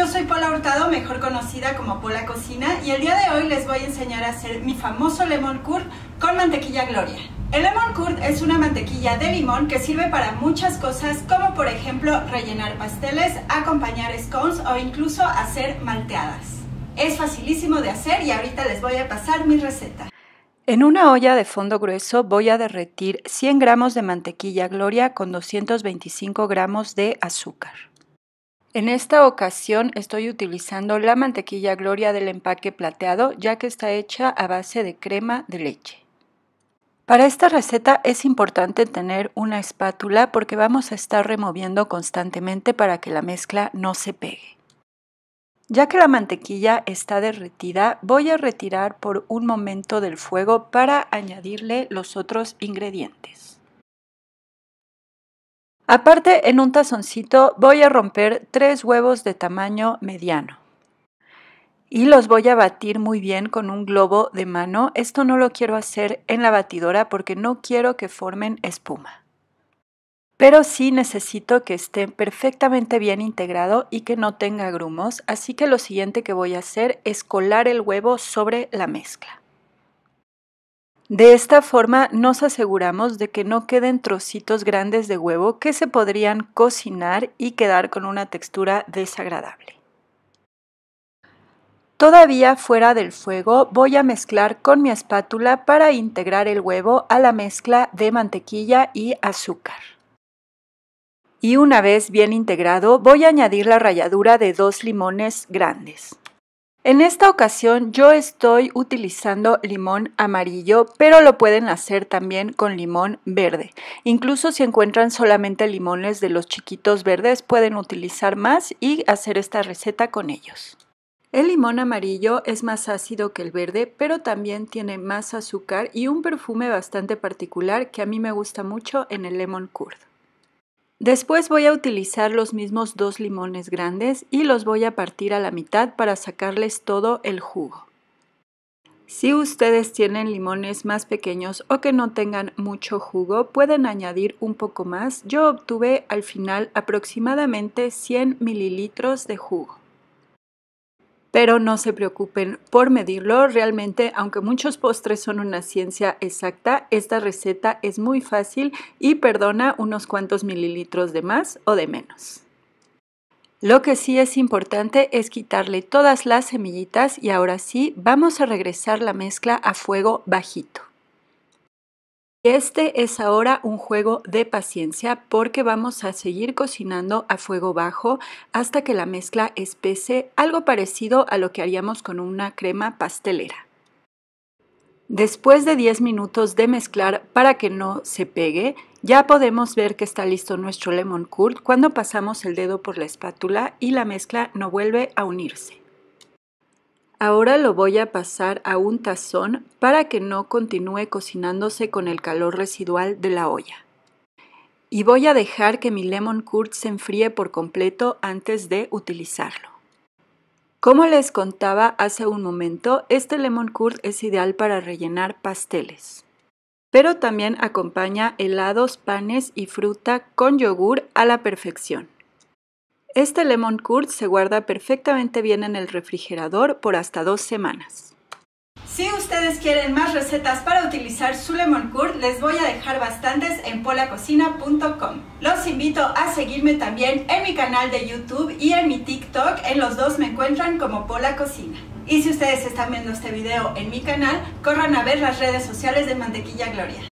yo soy Paula Hurtado, mejor conocida como Pola Cocina, y el día de hoy les voy a enseñar a hacer mi famoso lemon curd con mantequilla gloria. El lemon curd es una mantequilla de limón que sirve para muchas cosas, como por ejemplo rellenar pasteles, acompañar scones o incluso hacer malteadas. Es facilísimo de hacer y ahorita les voy a pasar mi receta. En una olla de fondo grueso voy a derretir 100 gramos de mantequilla gloria con 225 gramos de azúcar. En esta ocasión estoy utilizando la mantequilla Gloria del empaque plateado ya que está hecha a base de crema de leche. Para esta receta es importante tener una espátula porque vamos a estar removiendo constantemente para que la mezcla no se pegue. Ya que la mantequilla está derretida, voy a retirar por un momento del fuego para añadirle los otros ingredientes. Aparte, en un tazoncito voy a romper tres huevos de tamaño mediano. Y los voy a batir muy bien con un globo de mano. Esto no lo quiero hacer en la batidora porque no quiero que formen espuma. Pero sí necesito que esté perfectamente bien integrado y que no tenga grumos, así que lo siguiente que voy a hacer es colar el huevo sobre la mezcla. De esta forma nos aseguramos de que no queden trocitos grandes de huevo que se podrían cocinar y quedar con una textura desagradable. Todavía fuera del fuego voy a mezclar con mi espátula para integrar el huevo a la mezcla de mantequilla y azúcar. Y una vez bien integrado voy a añadir la ralladura de dos limones grandes. En esta ocasión yo estoy utilizando limón amarillo, pero lo pueden hacer también con limón verde. Incluso si encuentran solamente limones de los chiquitos verdes, pueden utilizar más y hacer esta receta con ellos. El limón amarillo es más ácido que el verde, pero también tiene más azúcar y un perfume bastante particular que a mí me gusta mucho en el lemon curd. Después voy a utilizar los mismos dos limones grandes y los voy a partir a la mitad para sacarles todo el jugo. Si ustedes tienen limones más pequeños o que no tengan mucho jugo, pueden añadir un poco más. Yo obtuve al final aproximadamente 100 mililitros de jugo pero no se preocupen por medirlo. Realmente, aunque muchos postres son una ciencia exacta, esta receta es muy fácil y perdona unos cuantos mililitros de más o de menos. Lo que sí es importante es quitarle todas las semillitas y ahora sí vamos a regresar la mezcla a fuego bajito. Este es ahora un juego de paciencia porque vamos a seguir cocinando a fuego bajo hasta que la mezcla espese, algo parecido a lo que haríamos con una crema pastelera. Después de 10 minutos de mezclar para que no se pegue, ya podemos ver que está listo nuestro lemon curd cuando pasamos el dedo por la espátula y la mezcla no vuelve a unirse. Ahora lo voy a pasar a un tazón para que no continúe cocinándose con el calor residual de la olla. Y voy a dejar que mi lemon curd se enfríe por completo antes de utilizarlo. Como les contaba hace un momento, este lemon curd es ideal para rellenar pasteles. Pero también acompaña helados, panes y fruta con yogur a la perfección. Este lemon curd se guarda perfectamente bien en el refrigerador por hasta dos semanas. Si ustedes quieren más recetas para utilizar su lemon curd, les voy a dejar bastantes en polacocina.com. Los invito a seguirme también en mi canal de YouTube y en mi TikTok, en los dos me encuentran como Pola Cocina. Y si ustedes están viendo este video en mi canal, corran a ver las redes sociales de Mantequilla Gloria.